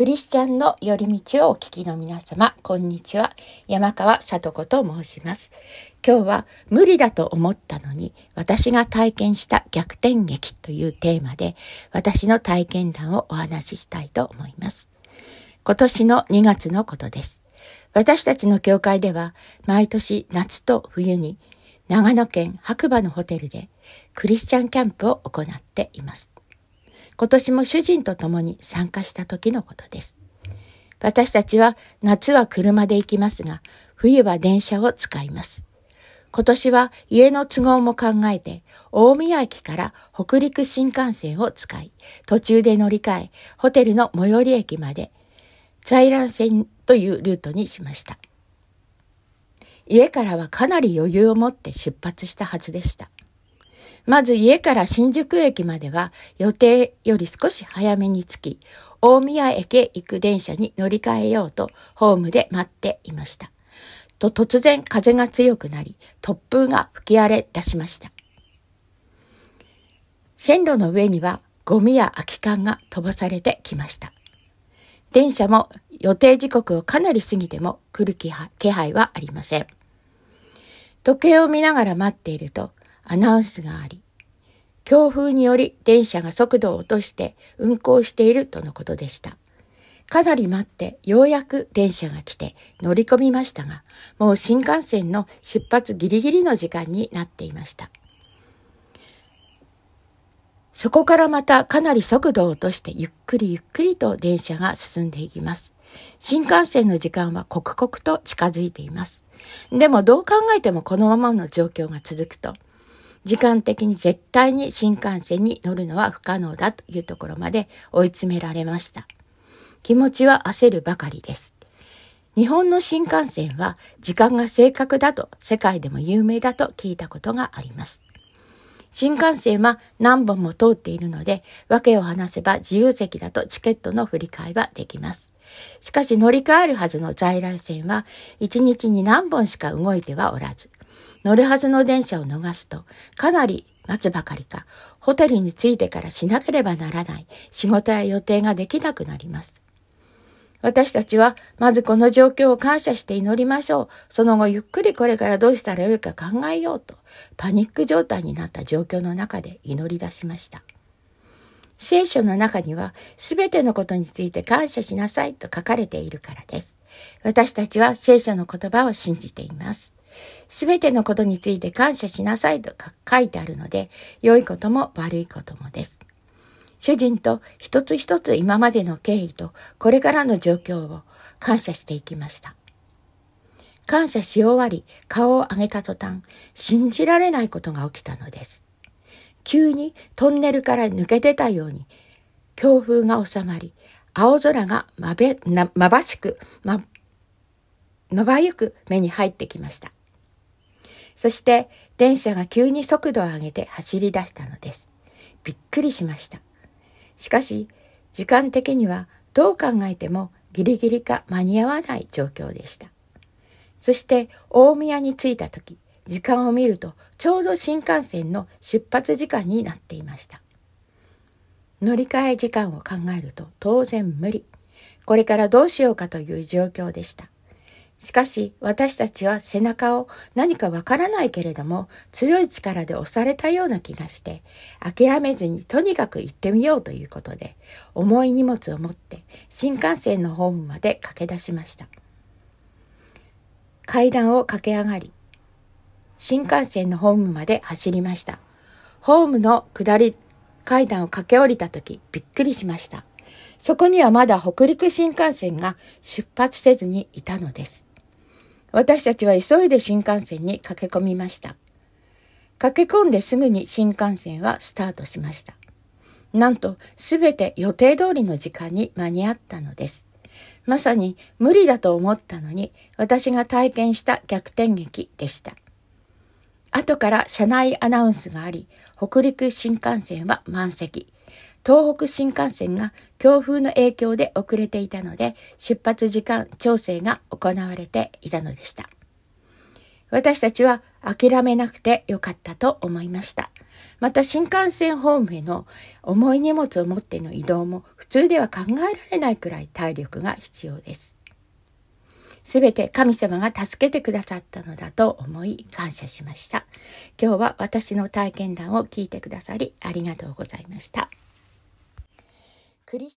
クリスチャンの寄り道をお聞きの皆様、こんにちは。山川聡子と申します。今日は無理だと思ったのに私が体験した逆転劇というテーマで私の体験談をお話ししたいと思います。今年の2月のことです。私たちの教会では毎年夏と冬に長野県白馬のホテルでクリスチャンキャンプを行っています。今年も主人と共に参加した時のことです。私たちは夏は車で行きますが、冬は電車を使います。今年は家の都合も考えて、大宮駅から北陸新幹線を使い、途中で乗り換え、ホテルの最寄り駅まで、在来線というルートにしました。家からはかなり余裕を持って出発したはずでした。まず家から新宿駅までは予定より少し早めに着き、大宮駅へ行く電車に乗り換えようとホームで待っていました。と突然風が強くなり、突風が吹き荒れ出しました。線路の上にはゴミや空き缶が飛ばされてきました。電車も予定時刻をかなり過ぎても来る気配はありません。時計を見ながら待っているとアナウンスがあり、強風により電車が速度を落として運行しているとのことでした。かなり待ってようやく電車が来て乗り込みましたが、もう新幹線の出発ギリギリの時間になっていました。そこからまたかなり速度を落としてゆっくりゆっくりと電車が進んでいきます。新幹線の時間は刻々と近づいています。でもどう考えてもこのままの状況が続くと、時間的に絶対に新幹線に乗るのは不可能だというところまで追い詰められました。気持ちは焦るばかりです。日本の新幹線は時間が正確だと世界でも有名だと聞いたことがあります。新幹線は何本も通っているので、訳を話せば自由席だとチケットの振り替えはできます。しかし乗り換えるはずの在来線は1日に何本しか動いてはおらず、乗るはずの電車を逃すと、かなり待つばかりか、ホテルに着いてからしなければならない仕事や予定ができなくなります。私たちは、まずこの状況を感謝して祈りましょう。その後、ゆっくりこれからどうしたらよいか考えようと、パニック状態になった状況の中で祈り出しました。聖書の中には、すべてのことについて感謝しなさいと書かれているからです。私たちは聖書の言葉を信じています。すべてのことについて感謝しなさいと書いてあるので、良いことも悪いこともです。主人と一つ一つ今までの経緯とこれからの状況を感謝していきました。感謝し終わり、顔を上げた途端、信じられないことが起きたのです。急にトンネルから抜けてたように、強風が収まり、青空がまべ、まばしく、ま、まばゆく目に入ってきました。そして電車が急に速度を上げて走り出したのです。びっくりしました。しかし、時間的にはどう考えてもギリギリか間に合わない状況でした。そして大宮に着いた時、時間を見るとちょうど新幹線の出発時間になっていました。乗り換え時間を考えると当然無理。これからどうしようかという状況でした。しかし私たちは背中を何かわからないけれども強い力で押されたような気がして諦めずにとにかく行ってみようということで重い荷物を持って新幹線のホームまで駆け出しました階段を駆け上がり新幹線のホームまで走りましたホームの下り階段を駆け下りた時びっくりしましたそこにはまだ北陸新幹線が出発せずにいたのです。私たちは急いで新幹線に駆け込みました。駆け込んですぐに新幹線はスタートしました。なんとすべて予定通りの時間に間に合ったのです。まさに無理だと思ったのに私が体験した逆転劇でした。後から車内アナウンスがあり、北陸新幹線は満席。東北新幹線が強風の影響で遅れていたので出発時間調整が行われていたのでした。私たちは諦めなくてよかったと思いました。また新幹線ホームへの重い荷物を持っての移動も普通では考えられないくらい体力が必要です。すべて神様が助けてくださったのだと思い感謝しました。今日は私の体験談を聞いてくださりありがとうございました。крик